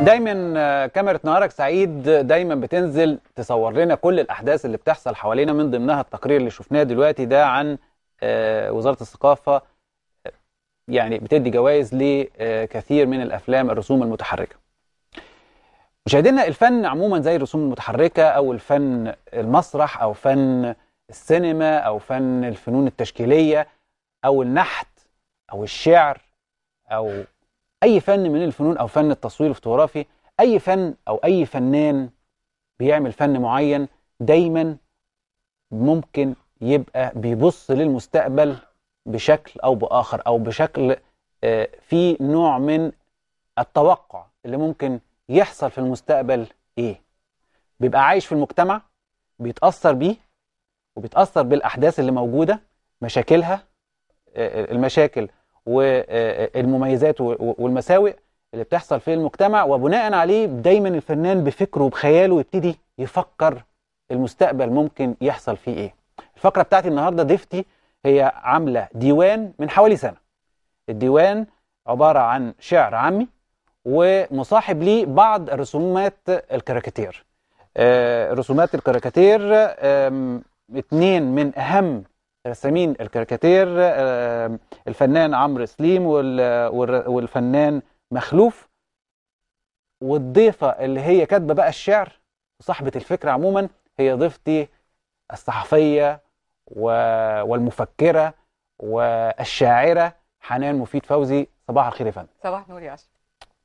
دايما آه، كاميرا نهارك سعيد دايما بتنزل تصور لنا كل الاحداث اللي بتحصل حوالينا من ضمنها التقرير اللي شفناه دلوقتي ده عن آه، وزاره الثقافه آه، يعني بتدي جوائز لكثير من الافلام الرسوم المتحركه. مشاهدينا الفن عموما زي الرسوم المتحركه او الفن المسرح او فن السينما او فن الفنون التشكيليه او النحت او الشعر او أي فن من الفنون أو فن التصوير الفوتوغرافي أي فن أو أي فنان بيعمل فن معين دايما ممكن يبقى بيبص للمستقبل بشكل أو بآخر أو بشكل آه، في نوع من التوقع اللي ممكن يحصل في المستقبل إيه بيبقى عايش في المجتمع بيتأثر بيه وبيتأثر بالأحداث اللي موجودة مشاكلها آه، المشاكل والمميزات والمساوئ اللي بتحصل في المجتمع وبناء عليه دايما الفنان بفكره وبخياله يبتدي يفكر المستقبل ممكن يحصل فيه ايه الفقرة بتاعتي النهاردة ضيفتي هي عاملة ديوان من حوالي سنة الديوان عبارة عن شعر عامي ومصاحب لي بعض رسومات الكاريكاتير آه، رسومات الكاريكاتير اتنين من أهم رسامين الكاريكاتير آه، الفنان عمرو سليم والفنان مخلوف والضيفة اللي هي كاتبة بقى الشعر وصاحبة الفكرة عموما هي ضيفتي الصحفية والمفكرة والشاعرة حنان مفيد فوزي صباح الخير يا فندم صباح النور يا اشرف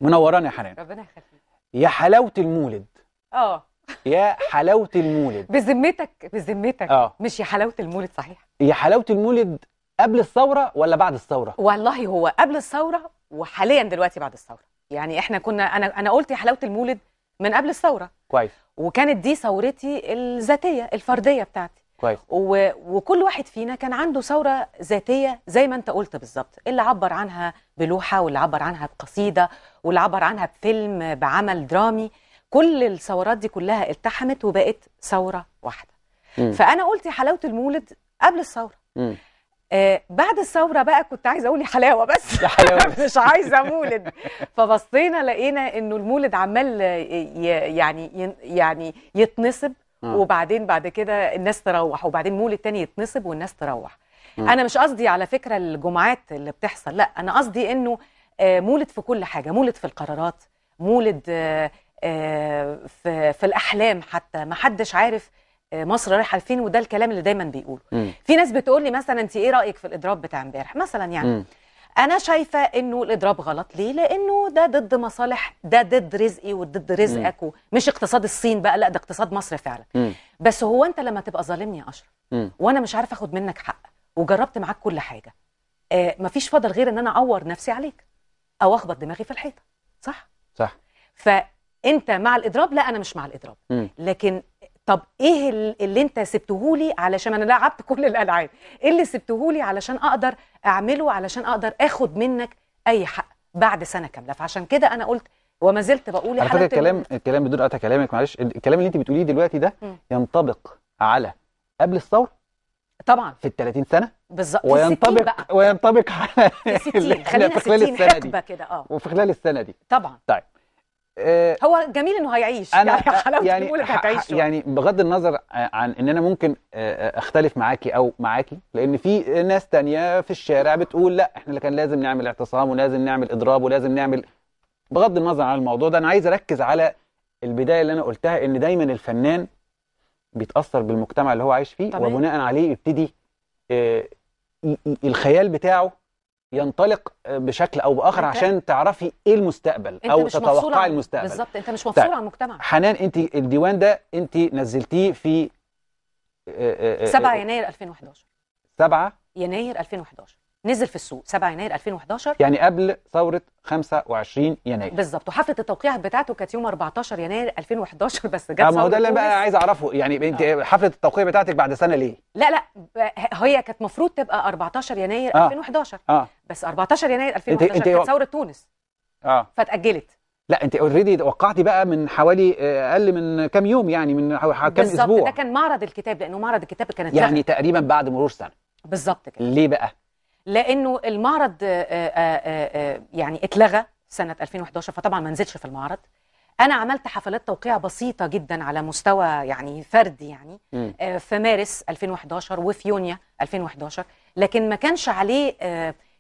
منوران يا حنان ربنا يخليك يا حلاوة المولد اه يا حلاوه المولد بذمتك بذمتك آه. مش يا حلاوه المولد صحيح يا حلاوه المولد قبل الثوره ولا بعد الثوره والله هو قبل الثوره وحاليا دلوقتي بعد الثوره يعني احنا كنا انا انا قلت يا حلاوه المولد من قبل الثوره كويس وكانت دي ثورتي الذاتيه الفرديه بتاعتي كويس و... وكل واحد فينا كان عنده ثوره ذاتيه زي ما انت قلت بالظبط اللي عبر عنها بلوحه واللي عبر عنها بقصيده واللي عبر عنها بفيلم بعمل درامي كل الثورات دي كلها التحمت وبقت ثوره واحده مم. فانا قلت حلاوه المولد قبل الثوره آه بعد الثوره بقى كنت عايزه اقول حلاوه بس حلاوه مش عايزه مولد فبصينا لقينا انه المولد عمال يعني يعني يتنصب وبعدين بعد كده الناس تروح وبعدين مولد تاني يتنصب والناس تروح مم. انا مش قصدي على فكره الجمعات اللي بتحصل لا انا قصدي انه آه، مولد في كل حاجه مولد في القرارات مولد آه، في, في الأحلام حتى ما حدش عارف آه، مصر رايحه فين وده الكلام اللي دايما بيقوله م. في ناس بتقول لي مثلا انت ايه رايك في الاضراب بتاع امبارح مثلا يعني م. انا شايفه انه الاضراب غلط ليه لانه ده ضد مصالح ده ضد رزقي وضد رزقك مش اقتصاد الصين بقى لا ده اقتصاد مصر فعلا م. بس هو انت لما تبقى ظالمني يا اشرف وانا مش عارف اخد منك حق وجربت معاك كل حاجه آه مفيش فضل غير ان انا اعور نفسي عليك او اخبط دماغي في الحيطه صح صح ف انت مع الاضراب لا انا مش مع الاضراب م. لكن طب ايه اللي انت سبتهولي علشان انا لعبت كل الالعاب ايه اللي سبتهولي علشان اقدر اعمله علشان اقدر اخد منك اي حق بعد سنه كامله فعشان كده انا قلت وما زلت بقول على فكره الكلام الكلام بدون قطع كلامك معلش الكلام اللي انت بتقوليه دلوقتي ده م. ينطبق على قبل الثوره طبعا في ال 30 سنه بالظبط وينطبق بقى. وينطبق على في 60 خلينا في حقبه كده اه وفي خلال السنه دي طبعا طيب آه، هو جميل انه هيعيش أنا يعني حلاوه آه، يعني هتعيش يعني بغض النظر عن ان انا ممكن آه، اختلف معاكي او معاكي لان في ناس تانية في الشارع بتقول لا احنا اللي كان لازم نعمل اعتصام ولازم نعمل اضراب ولازم نعمل بغض النظر عن الموضوع ده انا عايز اركز على البدايه اللي انا قلتها ان دايما الفنان بيتاثر بالمجتمع اللي هو عايش فيه طبعا. وبناء عليه يبتدي الخيال بتاعه ينطلق بشكل او باخر عشان تعرفي ايه المستقبل او تتوقعي المستقبل بالظبط انت مش طيب، مفصول عن المجتمع حنان انت الديوان ده انت نزلتيه في 7 آه، آه، آه، يناير 2011 7 يناير 2011 نزل في السوق 7 يناير 2011 يعني قبل ثورة 25 يناير بالظبط وحفلة التوقيع بتاعته كانت يوم 14 يناير 2011 بس جت ما هو ده اللي بقى عايز اعرفه يعني انت آه. حفلة التوقيع بتاعتك بعد سنة ليه؟ لا لا هي كانت المفروض تبقى 14 يناير آه. 2011 آه. بس 14 يناير 2011 انت... انت... كانت ثورة تونس اه فاتأجلت لا انت اوريدي وقعتي بقى من حوالي آه، اقل من كام يوم يعني من كام اسبوع بالظبط ده كان معرض الكتاب لانه معرض الكتاب كانت يعني تقريبا بعد مرور سنه بالظبط كده ليه بقى؟ لانه المعرض آه، آه، آه، يعني اتلغى سنه 2011 فطبعا ما نزلش في المعرض انا عملت حفلات توقيع بسيطه جدا على مستوى يعني فردي يعني م. في مارس 2011 وفي يونيو 2011 لكن ما كانش عليه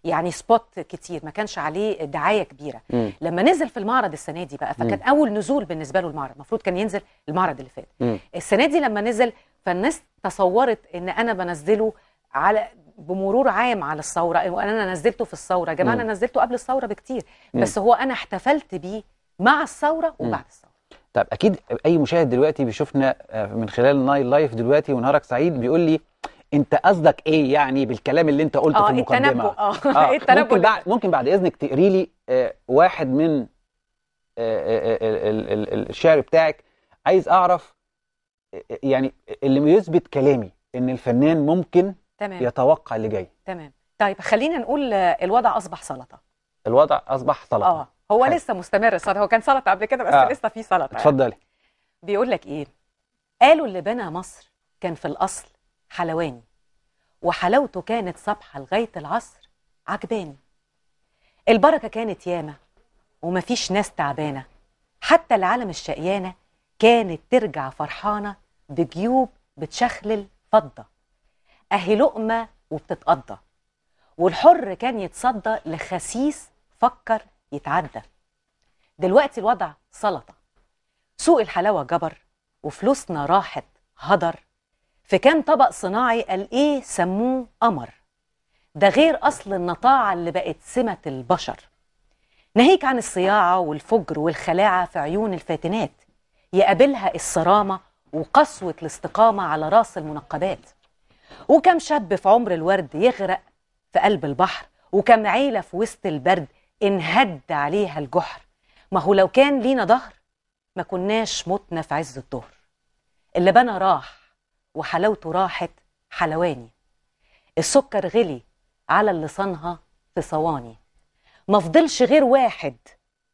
يعني سبوت كتير ما كانش عليه دعايه كبيره م. لما نزل في المعرض السنه دي بقى فكان م. اول نزول بالنسبه له المعرض المفروض كان ينزل المعرض اللي فات السنه دي لما نزل فالناس تصورت ان انا بنزله على بمرور عام على الثوره إيه، وانا نزلته في الثوره يا جماعه انا نزلته قبل الثوره بكتير بس هو انا احتفلت بيه مع الثوره وبعد الثوره طب اكيد اي مشاهد دلوقتي بيشوفنا آه، من خلال نايل لايف دلوقتي ونهارك سعيد بيقول لي انت قصدك ايه يعني بالكلام اللي انت قلته في آه، المقدمه اه التنبؤ اه, آه، ممكن بعد ممكن بعد اذنك تقري لي واحد من الشعر بتاعك عايز اعرف يعني اللي يثبت كلامي ان الفنان ممكن تمام يتوقع اللي جاي تمام طيب خلينا نقول الوضع اصبح سلطه الوضع اصبح سلطه اه هو حل. لسه مستمر السلطه هو كان سلطه قبل كده بس آه. لسه في سلطه يعني. اتفضلي يعني. بيقول لك ايه قالوا اللي بنى مصر كان في الاصل حلواني وحلاوته كانت صبحه لغايه العصر عجباني البركه كانت ياما ومفيش ناس تعبانه حتى العالم الشقيانه كانت ترجع فرحانه بجيوب بتشخلل فضه أهي لقمة وبتتقضى والحر كان يتصدى لخسيس فكر يتعدى دلوقتي الوضع سلطة سوق الحلاوة جبر وفلوسنا راحت هدر في كام طبق صناعي قال إيه سموه قمر ده غير أصل النطاعة اللي بقت سمة البشر ناهيك عن الصياعة والفجر والخلاعة في عيون الفاتنات يقابلها الصرامة وقسوة الاستقامة على راس المنقبات وكم شاب في عمر الورد يغرق في قلب البحر وكم عيلة في وسط البرد انهد عليها الجحر ما هو لو كان لينا ظهر ما كناش متنا في عز الظهر اللي بنى راح وحلاوته راحت حلواني السكر غلي على اللي صانها في صواني ما فضلش غير واحد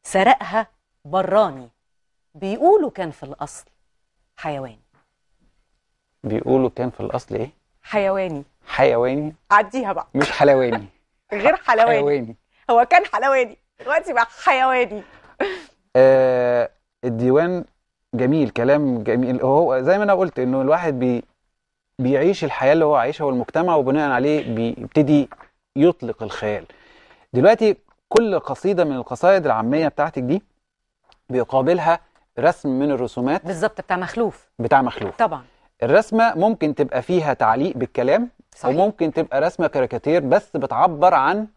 سرقها براني بيقولوا كان في الأصل حيوان بيقولوا كان في الأصل إيه؟ حيواني حيواني عديها بقى مش حلواني غير حلواني حيواني هو كان حلواني دلوقتي بقى حيواني آه الديوان جميل كلام جميل هو زي ما انا قلت انه الواحد بي بيعيش الحياه اللي هو عايشها والمجتمع وبناء عليه بيبتدي يطلق الخيال دلوقتي كل قصيده من القصائد العاميه بتاعتك دي بيقابلها رسم من الرسومات بالظبط بتاع مخلوف بتاع مخلوف طبعا الرسمه ممكن تبقى فيها تعليق بالكلام صحيح. وممكن تبقى رسمه كاريكاتير بس بتعبر عن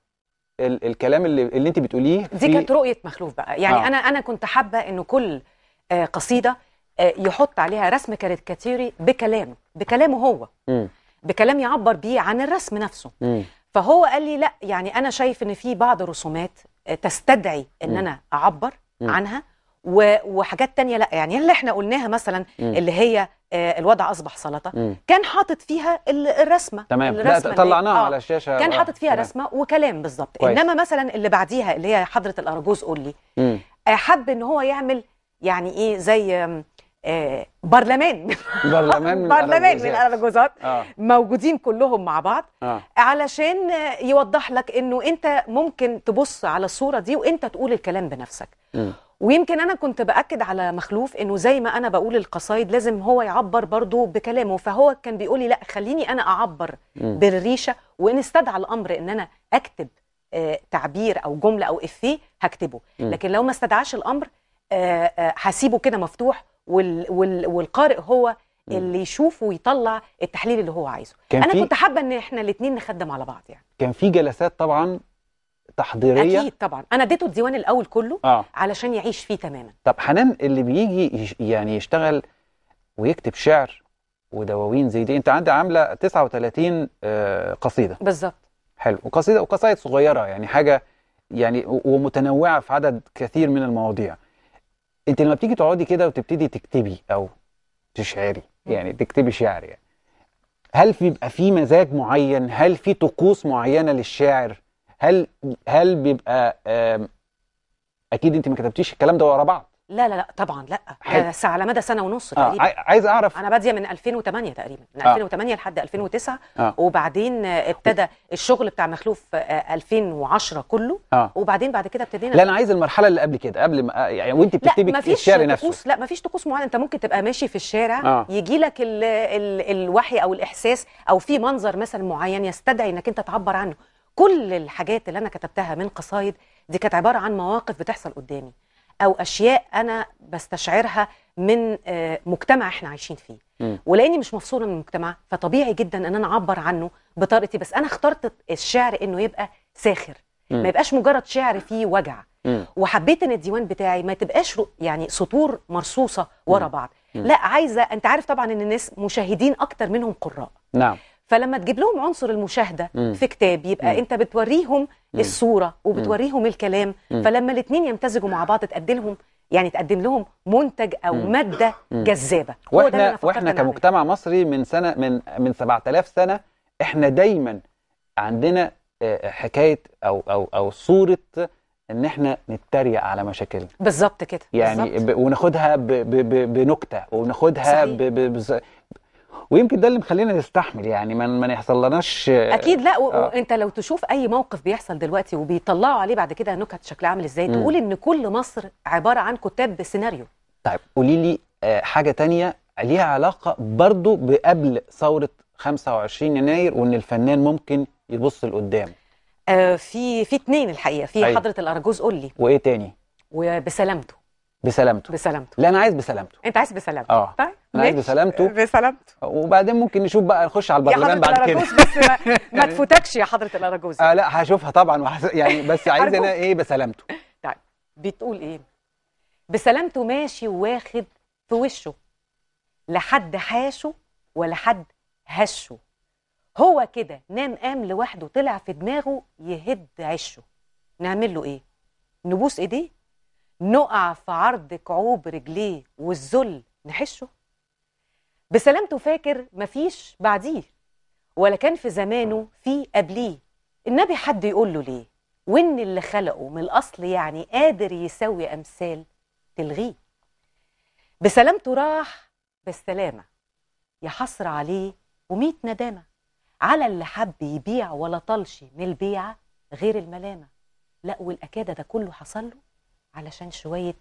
ال الكلام اللي, اللي انت بتقوليه في... دي كانت رؤيه مخلوف بقى يعني آه. انا انا كنت حابه انه كل آه قصيده آه يحط عليها رسم كاريكاتيري بكلامه بكلامه هو م. بكلام يعبر بيه عن الرسم نفسه م. فهو قال لي لا يعني انا شايف ان في بعض الرسومات آه، تستدعي ان م. انا اعبر م. عنها وحاجات تانية لا يعني اللي احنا قلناها مثلا م. اللي هي آه، الوضع اصبح سلطه كان حاطط فيها الرسمه تمام الرسمة طلعناها آه. على الشاشه كان حاطط فيها تمام. رسمه وكلام بالظبط انما مثلا اللي بعديها اللي هي حضره الارجوز قول لي آه، حب ان هو يعمل يعني ايه زي آه برلمان برلمان من برلمان من الارجوزات آه. موجودين كلهم مع بعض آه. علشان يوضح لك انه انت ممكن تبص على الصوره دي وانت تقول الكلام بنفسك م. ويمكن انا كنت باكد على مخلوف انه زي ما انا بقول القصايد لازم هو يعبر برضه بكلامه فهو كان بيقول لي لا خليني انا اعبر م. بالريشه وان استدعى الامر ان انا اكتب آه تعبير او جمله او افيه هكتبه م. لكن لو ما استدعاش الامر آه آه هسيبه كده مفتوح وال وال والقارئ هو م. اللي يشوفه ويطلع التحليل اللي هو عايزه انا كنت حابه ان احنا الاثنين نخدم على بعض يعني كان في جلسات طبعا تحضيريه اكيد طبعا انا اديته الديوان الاول كله آه. علشان يعيش فيه تماما طب حنان اللي بيجي يعني يشتغل ويكتب شعر ودواوين زي دي انت عندك عامله 39 آه قصيده بالظبط حلو وقصيده وقصايد صغيره يعني حاجه يعني ومتنوعه في عدد كثير من المواضيع انت لما بتيجي تقعدي كده وتبتدي تكتبي او تشعري يعني تكتبي شعر يعني هل بيبقى في مزاج معين هل في طقوس معينه للشاعر هل هل بيبقى اكيد انت ما كتبتيش الكلام ده ورا بعض لا لا لا طبعا لا حلو. على مدى سنه ونص آه، تقريبا آه. عايز اعرف انا باديه من 2008 تقريبا من آه. 2008 لحد 2009 آه. وبعدين ابتدى الشغل بتاع مخلوف 2010 آه، كله آه. وبعدين بعد كده ابتدينا لا انا عايز المرحله اللي قبل كده قبل ما يعني وانت بتكتبي في الشارع نفسه لا مفيش طقوس معينه انت ممكن تبقى ماشي في الشارع آه. يجي لك ال ال الوحي او الاحساس او في منظر مثلا معين يستدعي انك انت تعبر عنه كل الحاجات اللي انا كتبتها من قصايد دي كانت عباره عن مواقف بتحصل قدامي او اشياء انا بستشعرها من آه، مجتمع احنا عايشين فيه ولاني مش مفصوله من المجتمع فطبيعي جدا ان انا اعبر عنه بطريقتي بس انا اخترت الشعر انه يبقى ساخر ما يبقاش مجرد شعر فيه وجع وحبيت ان الديوان بتاعي ما تبقاش يعني سطور مرصوصه ورا بعض لا عايزه انت عارف طبعا ان الناس مشاهدين اكتر منهم قراء نعم فلما تجيب لهم عنصر المشاهده مم. في كتاب يبقى مم. انت بتوريهم مم. الصوره وبتوريهم مم. الكلام مم. فلما الاثنين يمتزجوا مع بعض تقدم لهم يعني تقدم لهم منتج او مم. ماده جذابه واحنا واحنا كمجتمع عملي. مصري من سنه من من 7000 سنه احنا دايما عندنا آه، آه، حكايه او او او صوره ان احنا نتريق على مشاكلنا بالظبط كده يعني بالزبط. وناخدها ب ب ب بنكته وناخدها صحيح. ب ب ويمكن ده اللي مخلينا نستحمل يعني ما ما يحصلناش آه، اكيد لا آه. وانت لو تشوف اي موقف بيحصل دلوقتي وبيطلعوا عليه بعد كده نكت شكلها عامل ازاي تقول ان كل مصر عباره عن كتاب سيناريو طيب قولي لي آه، حاجه تانية ليها علاقه برضو بقبل ثوره 25 يناير وان الفنان ممكن يبص لقدام آه في في اتنين الحقيقه في أيوة. حضره الارجوز قول لي وايه تاني وبسلامته بسلامته بسلامته لا انا عايز بسلامته انت عايز بسلامته اه طيب انا عايز بسلامته آه، بسلامته وبعدين ممكن نشوف بقى نخش على البرلمان بعد كده بس ما, ما تفوتكش يا حضره الاراجوزي اه لا هشوفها طبعا وحس... يعني بس عايز انا ايه بسلامته طيب بتقول ايه بسلامته ماشي واخد في وشه لحد حاشه ولا حد هشه هو كده نام قام لوحده طلع في دماغه يهد عشه نعمل له ايه نبوس ايديه نقع في عرض كعوب رجليه والذل نحشه بسلامته فاكر مفيش بعديه ولا كان في زمانه في قبليه النبي حد يقول له ليه وان اللي خلقه من الاصل يعني قادر يسوي امثال تلغيه بسلامته راح بالسلامه يا حصر عليه وميت ندامه على اللي حب يبيع ولا طلش من البيعه غير الملامه لا والاكاده ده كله حصل له علشان شوية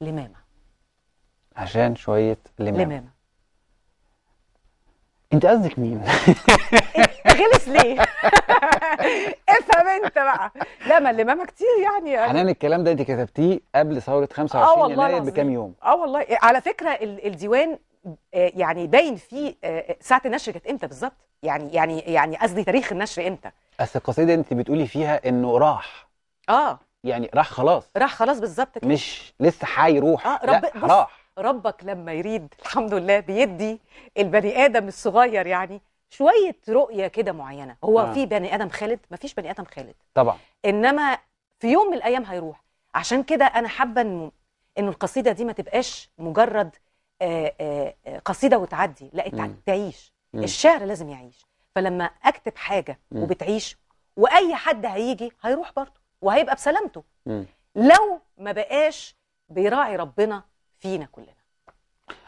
لمامة عشان شوية لمامة لمامة انت قصدك مين؟ غلس ليه؟ افهم انت بقى لا ما اللمامه كتير يعني حنان الكلام ده انت كتبتيه قبل ثوره 25 آه، يناير بكام يوم اه والله على فكره الديوان آه، يعني باين فيه آه، ساعه النشر كانت امتى بالظبط يعني يعني يعني قصدي تاريخ النشر امتى اصل القصيده انت بتقولي فيها انه راح اه يعني راح خلاص راح خلاص بالظبط كده مش لسه هيروح آه رب... لا راح ربك لما يريد الحمد لله بيدي البني ادم الصغير يعني شويه رؤيه كده معينه هو آه. في بني ادم خالد مفيش بني ادم خالد طبعا انما في يوم من الايام هيروح عشان كده انا حابه انه ان القصيده دي ما تبقاش مجرد آآ آه، آآ آه، قصيده وتعدي لا تعيش مم. الشعر لازم يعيش فلما اكتب حاجه مم. وبتعيش واي حد هيجي هيروح برضه وهيبقى بسلامته لو ما بقاش بيراعي ربنا فينا كلنا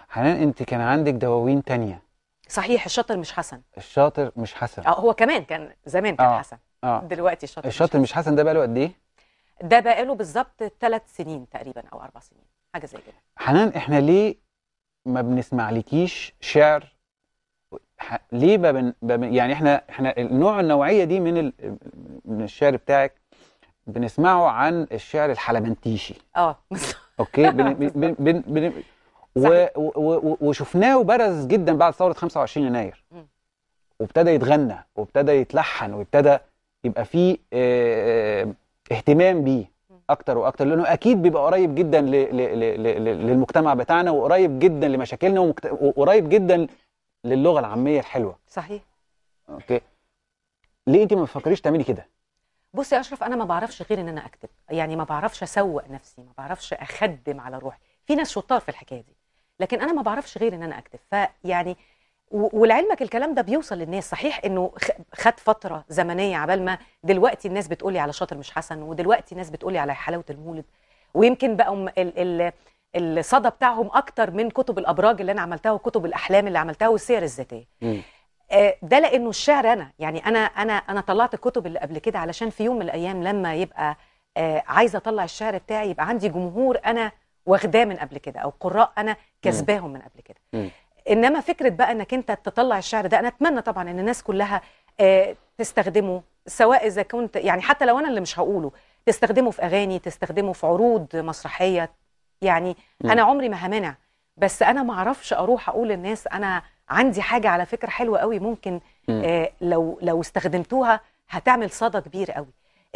حنان انت كان عندك دواوين تانية صحيح الشاطر مش حسن الشاطر مش حسن اه هو كمان كان زمان كان آه. حسن آه. دلوقتي الشاطر الشاطر مش حسن, مش حسن ده بقاله قد ايه ده بقاله بالظبط ثلاث سنين تقريبا او اربع سنين حاجه زي كده حنان احنا ليه ما بنسمعلكيش شعر ليه ما بن... يعني احنا احنا النوع النوعيه دي من ال... من الشعر بتاعك بنسمعه عن الشعر الحلبنتيشي اه اوكي بن بن بن بن و... و... و... وشفناه وبرز جدا بعد ثوره 25 يناير وابتدى يتغنى وابتدى يتلحن وابتدى يبقى فيه آه، آه، اهتمام بيه اكتر واكتر لانه اكيد بيبقى قريب جدا ل... ل... ل... للمجتمع بتاعنا وقريب جدا لمشاكلنا ومكت... وقريب جدا للغه العاميه الحلوه صحيح اوكي ليه انت ما بتفكريش تعملي كده بص يا اشرف انا ما بعرفش غير ان انا اكتب يعني ما بعرفش اسوق نفسي ما بعرفش اخدم على روحي في ناس شطار في الحكايه دي لكن انا ما بعرفش غير ان انا اكتب فيعني ولعلمك الكلام ده بيوصل للناس صحيح انه خد فتره زمنيه عبال ما دلوقتي الناس بتقولي على شاطر مش حسن ودلوقتي الناس بتقولي على حلاوه المولد ويمكن بقوا الصدى بتاعهم اكتر من كتب الابراج اللي انا عملتها وكتب الاحلام اللي عملتها والسير الذاتيه آه، ده لانه الشعر انا يعني انا انا انا طلعت الكتب اللي قبل كده علشان في يوم من الايام لما يبقى آه، عايزه اطلع الشعر بتاعي يبقى عندي جمهور انا واخداه من قبل كده او قراء انا كسباهم من قبل كده انما فكره بقى انك انت تطلع الشعر ده انا اتمنى طبعا ان الناس كلها آه، تستخدمه سواء اذا كنت يعني حتى لو انا اللي مش هقوله تستخدمه في اغاني تستخدمه في عروض مسرحيه يعني انا عمري ما همانع بس انا ما اعرفش اروح اقول للناس انا عندي حاجه على فكره حلوه قوي ممكن آه لو لو استخدمتوها هتعمل صدى كبير قوي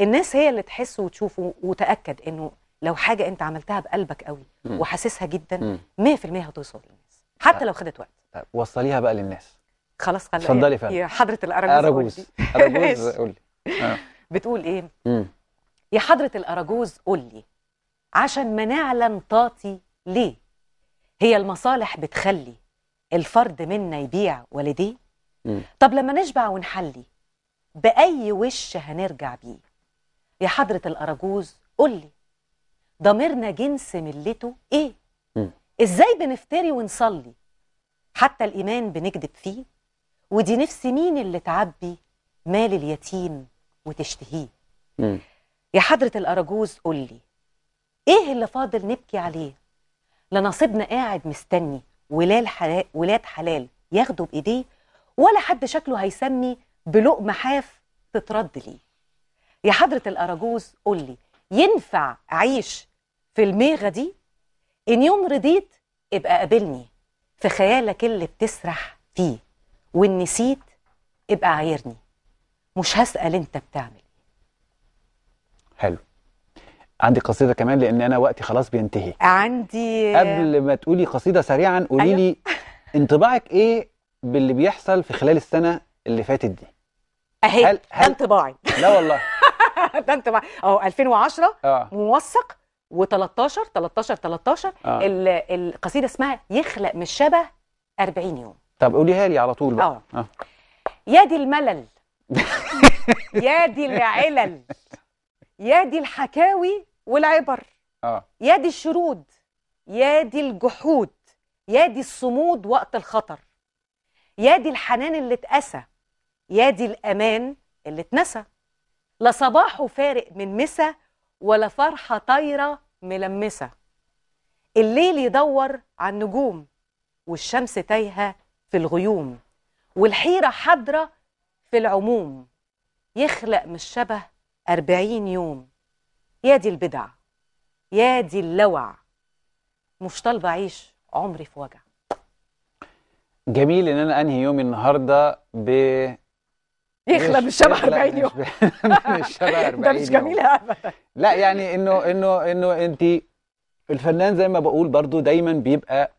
الناس هي اللي تحس وتشوف وتاكد انه لو حاجه انت عملتها بقلبك قوي وحاسسها جدا 100% هتوصل للناس حتى لو خدت وقت وصليها بقى للناس خلاص خلاص اتفضلي يا حضره الارجوز ارجوز قولي بتقول ايه يا حضره الارجوز قولي عشان ما نعلم طاطي ليه هي المصالح بتخلي الفرد منا يبيع والديه طب لما نشبع ونحلي بأي وش هنرجع بيه يا حضرة الأراجوز قولي ضميرنا جنس ملته إيه مم. إزاي بنفتري ونصلي حتى الإيمان بنكذب فيه ودي نفس مين اللي تعبي مال اليتيم وتشتهيه يا حضرة الأراجوز قولي إيه اللي فاضل نبكي عليه لنصيبنا قاعد مستني ولاد حلال ولاد حلال ياخدوا بايديه ولا حد شكله هيسمي بلقمه حاف تترد ليه يا حضره الاراجوز قول لي ينفع اعيش في الميغه دي ان يوم رضيت ابقى قابلني في خيالك اللي بتسرح فيه وان نسيت ابقى عايرني مش هسال انت بتعمل إيه. حلو عندي قصيده كمان لان انا وقتي خلاص بينتهي عندي قبل ما تقولي قصيده سريعا قولي أيوة. لي انطباعك ايه باللي بيحصل في خلال السنه اللي فاتت دي اهي هل... هل... ده انطباعي لا والله ده انطباعي اهو 2010 آه. موثق و13 13 13 آه. القصيده اسمها يخلق من الشبه 40 يوم طب قوليها لي على طول بقى آه. آه. يا دي الملل يا دي العلل يا دي الحكاوي والعبر آه. يا دي الشرود يا دي الجحود يا دي الصمود وقت الخطر يا دي الحنان اللي اتقسى يا دي الأمان اللي اتنسى لا صباحه فارق من مسا ولا فرحة طايرة ملمسة الليل يدور على النجوم والشمس تايهة في الغيوم والحيرة حاضرة في العموم يخلق من الشبه أربعين يوم يا دي البدع يا دي اللوع مش طالبه اعيش عمري في وجع جميل ان انا انهي يومي النهارده ب يخلى من الشبع 40 يوم من الشبع 40 ده مش جميل ابدا لا يعني انه انه انه انت الفنان زي ما بقول برضو دايما بيبقى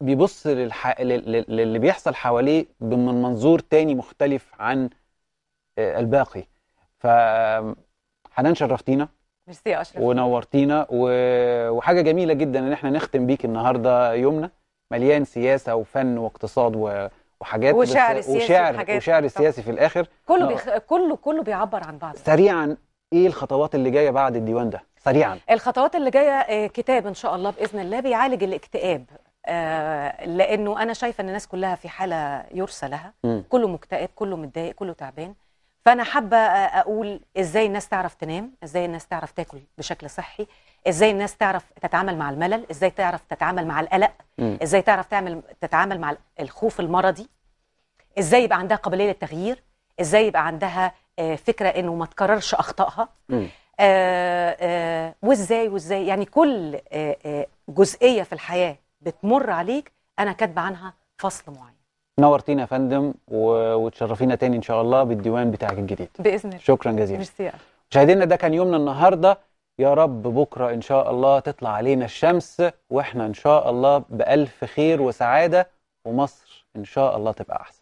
بيبص للح... للي بيحصل حواليه من منظور تاني مختلف عن آه، الباقي ف حنان شرفتينا ميرسي يا اشرف ونورتينا و... وحاجه جميله جدا ان احنا نختم بيك النهارده يومنا مليان سياسه وفن واقتصاد و... وحاجات وشعر سياسي وشعر وحاجات وشعر سياسي في الاخر كله آه. بيخ... كله كله بيعبر عن بعض سريعا ايه الخطوات اللي جايه بعد الديوان ده سريعا الخطوات اللي جايه آه، كتاب ان شاء الله باذن الله بيعالج الاكتئاب آه، لانه انا شايفه ان الناس كلها في حاله يرثى لها كله مكتئب كله متضايق كله تعبان فانا حابه اقول ازاي الناس تعرف تنام ازاي الناس تعرف تاكل بشكل صحي ازاي الناس تعرف تتعامل مع الملل ازاي تعرف تتعامل مع القلق م. ازاي تعرف تعمل تتعامل مع الخوف المرضي ازاي يبقى عندها قابليه للتغيير ازاي يبقى عندها آه، فكره انه ما تكررش اخطائها آه آه وازاي وازاي يعني كل آه،, آه جزئيه في الحياه بتمر عليك انا كاتبه عنها فصل معين نورتينا يا فندم وتشرفينا تاني ان شاء الله بالديوان بتاعك الجديد باذن الله شكرا جزيلا ميرسي مشاهدينا ده كان يومنا النهارده يا رب بكره ان شاء الله تطلع علينا الشمس واحنا ان شاء الله بالف خير وسعاده ومصر ان شاء الله تبقى احسن